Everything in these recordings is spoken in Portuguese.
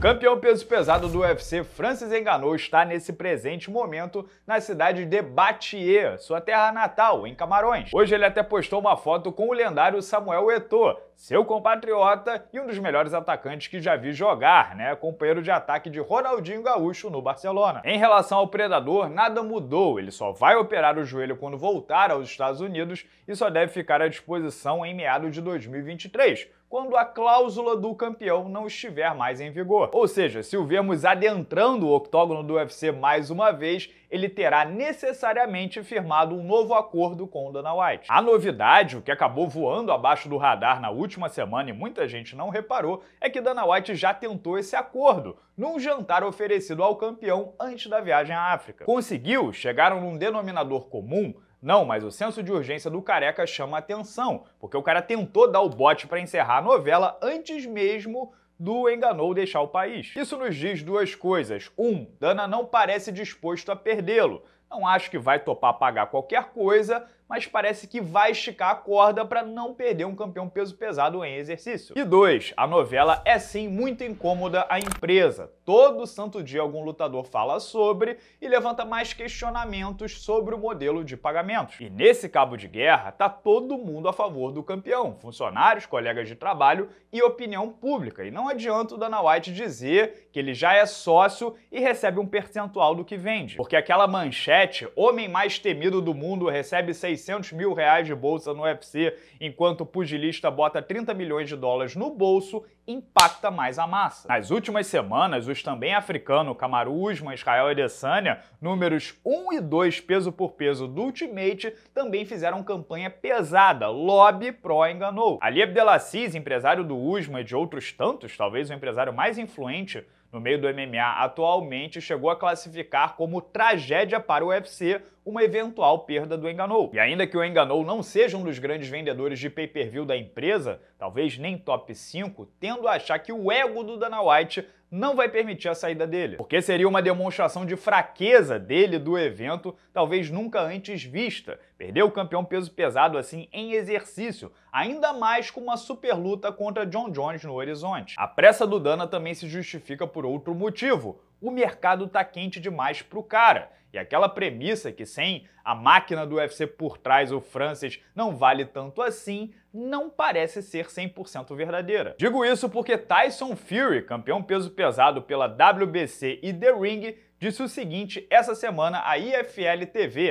campeão peso pesado do UFC, Francis Enganou, está nesse presente momento na cidade de Batier, sua terra natal, em Camarões. Hoje ele até postou uma foto com o lendário Samuel Eto'o, seu compatriota e um dos melhores atacantes que já vi jogar, né? Companheiro de ataque de Ronaldinho Gaúcho no Barcelona. Em relação ao Predador, nada mudou, ele só vai operar o joelho quando voltar aos Estados Unidos e só deve ficar à disposição em meados de 2023 quando a cláusula do campeão não estiver mais em vigor. Ou seja, se o vermos adentrando o octógono do UFC mais uma vez, ele terá necessariamente firmado um novo acordo com o Dana White. A novidade, o que acabou voando abaixo do radar na última semana e muita gente não reparou, é que Dana White já tentou esse acordo num jantar oferecido ao campeão antes da viagem à África. Conseguiu, chegaram num denominador comum, não, mas o senso de urgência do careca chama atenção, porque o cara tentou dar o bote para encerrar a novela antes mesmo do enganou deixar o país. Isso nos diz duas coisas. Um, Dana não parece disposto a perdê-lo. Não acho que vai topar pagar qualquer coisa, mas parece que vai esticar a corda para não perder um campeão peso pesado em exercício. E dois, a novela é sim muito incômoda à empresa. Todo santo dia algum lutador fala sobre e levanta mais questionamentos sobre o modelo de pagamentos. E nesse cabo de guerra tá todo mundo a favor do campeão, funcionários, colegas de trabalho e opinião pública. E não adianta o Dana White dizer que ele já é sócio e recebe um percentual do que vende, porque aquela manchete homem mais temido do mundo, recebe 600 mil reais de bolsa no UFC, enquanto o pugilista bota 30 milhões de dólares no bolso, impacta mais a massa. Nas últimas semanas, os também africanos Kamaru Usman, Israel Adesanya, números 1 e 2 peso por peso do Ultimate, também fizeram campanha pesada. Lobby Pro enganou. Ali Abdelaziz, empresário do Usman e de outros tantos, talvez o empresário mais influente no meio do MMA, atualmente chegou a classificar como tragédia para o UFC uma eventual perda do Enganou. E ainda que o Enganou não seja um dos grandes vendedores de pay-per-view da empresa, talvez nem top 5, tendo a achar que o ego do Dana White não vai permitir a saída dele, porque seria uma demonstração de fraqueza dele do evento, talvez nunca antes vista. Perder o campeão peso pesado assim em exercício, ainda mais com uma super luta contra John Jones no horizonte. A pressa do Dana também se justifica por outro motivo o mercado tá quente demais pro cara. E aquela premissa que sem a máquina do UFC por trás o Francis não vale tanto assim, não parece ser 100% verdadeira. Digo isso porque Tyson Fury, campeão peso pesado pela WBC e The Ring, disse o seguinte essa semana à IFL TV,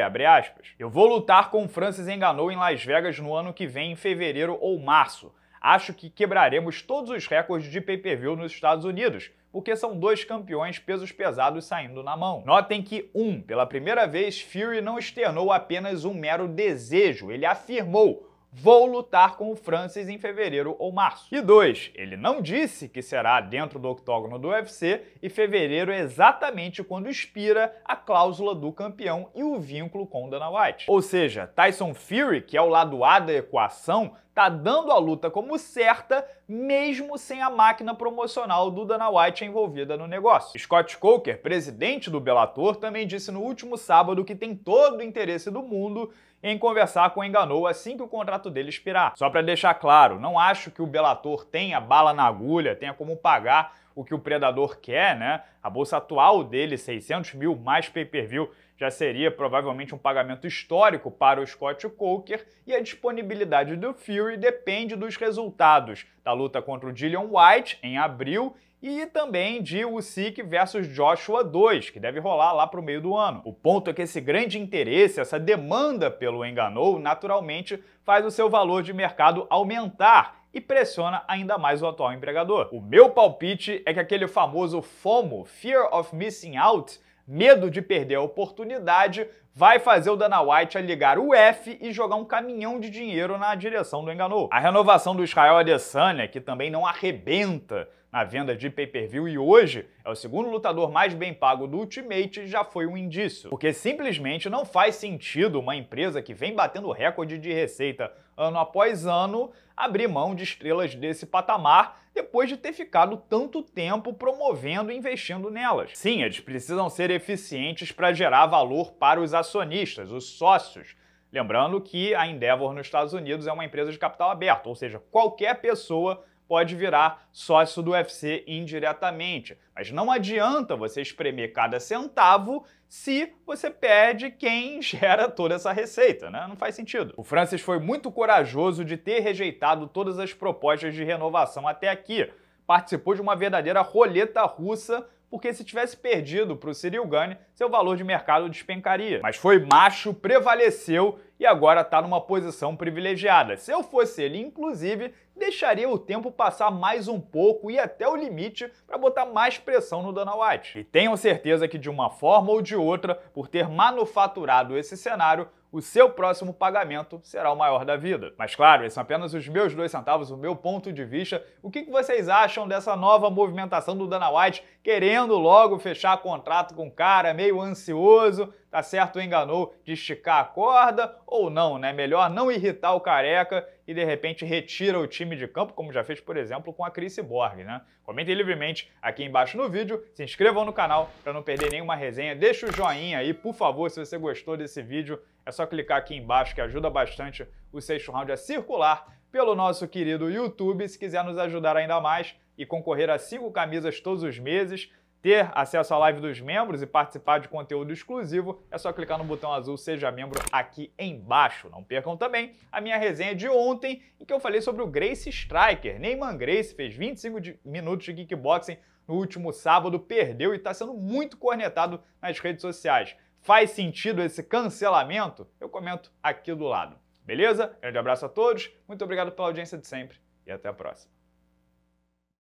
Eu vou lutar com o Francis Enganou em Las Vegas no ano que vem, em fevereiro ou março. Acho que quebraremos todos os recordes de pay-per-view nos Estados Unidos, porque são dois campeões pesos pesados saindo na mão. Notem que, um, pela primeira vez, Fury não externou apenas um mero desejo, ele afirmou vou lutar com o Francis em fevereiro ou março. E dois, ele não disse que será dentro do octógono do UFC e fevereiro é exatamente quando expira a cláusula do campeão e o vínculo com Dana White. Ou seja, Tyson Fury, que é o lado A da equação, tá dando a luta como certa, mesmo sem a máquina promocional do Dana White envolvida no negócio. Scott Coker, presidente do Bellator, também disse no último sábado que tem todo o interesse do mundo em conversar com o Enganou assim que o contrato dele expirar. Só para deixar claro, não acho que o Bellator tenha bala na agulha, tenha como pagar o que o Predador quer, né? A bolsa atual dele, 600 mil mais pay-per-view, já seria provavelmente um pagamento histórico para o Scott Coker e a disponibilidade do Fury depende dos resultados da luta contra o Dillian White em abril e também de Usyk versus Joshua 2, que deve rolar lá para o meio do ano. O ponto é que esse grande interesse, essa demanda pelo Enganou, naturalmente faz o seu valor de mercado aumentar e pressiona ainda mais o atual empregador. O meu palpite é que aquele famoso FOMO, Fear of Missing Out, medo de perder a oportunidade, vai fazer o Dana White ligar o F e jogar um caminhão de dinheiro na direção do Enganou. A renovação do Israel Adesanya, que também não arrebenta na venda de pay-per-view e hoje é o segundo lutador mais bem pago do Ultimate, já foi um indício. Porque simplesmente não faz sentido uma empresa que vem batendo recorde de receita ano após ano abrir mão de estrelas desse patamar depois de ter ficado tanto tempo promovendo e investindo nelas. Sim, eles precisam ser eficientes para gerar valor para os acionistas, os sócios. Lembrando que a Endeavor nos Estados Unidos é uma empresa de capital aberto, ou seja, qualquer pessoa pode virar sócio do UFC indiretamente. Mas não adianta você espremer cada centavo se você perde quem gera toda essa receita, né? Não faz sentido. O Francis foi muito corajoso de ter rejeitado todas as propostas de renovação até aqui participou de uma verdadeira roleta russa porque se tivesse perdido para o Cyril Gane, seu valor de mercado despencaria. Mas foi macho, prevaleceu e agora está numa posição privilegiada. Se eu fosse ele, inclusive, deixaria o tempo passar mais um pouco e até o limite para botar mais pressão no Dana White. E tenham certeza que de uma forma ou de outra, por ter manufaturado esse cenário, o seu próximo pagamento será o maior da vida. Mas claro, esses são apenas os meus dois centavos, o meu ponto de vista. O que vocês acham dessa nova movimentação do Dana White querendo logo fechar contrato com o cara, meio ansioso, tá certo, enganou de esticar a corda ou não, né? Melhor não irritar o careca e de repente retira o time de campo, como já fez, por exemplo, com a Cris Borg, né? Comentem livremente aqui embaixo no vídeo, se inscrevam no canal para não perder nenhuma resenha, deixa o joinha aí, por favor, se você gostou desse vídeo, é só clicar aqui embaixo que ajuda bastante o sexto round a circular pelo nosso querido YouTube. Se quiser nos ajudar ainda mais e concorrer a cinco camisas todos os meses, ter acesso à live dos membros e participar de conteúdo exclusivo, é só clicar no botão azul Seja Membro aqui embaixo. Não percam também a minha resenha de ontem, em que eu falei sobre o Grace Striker. Neyman Grace fez 25 de minutos de kickboxing no último sábado, perdeu e está sendo muito cornetado nas redes sociais. Faz sentido esse cancelamento? Eu comento aqui do lado. Beleza? Grande abraço a todos, muito obrigado pela audiência de sempre e até a próxima.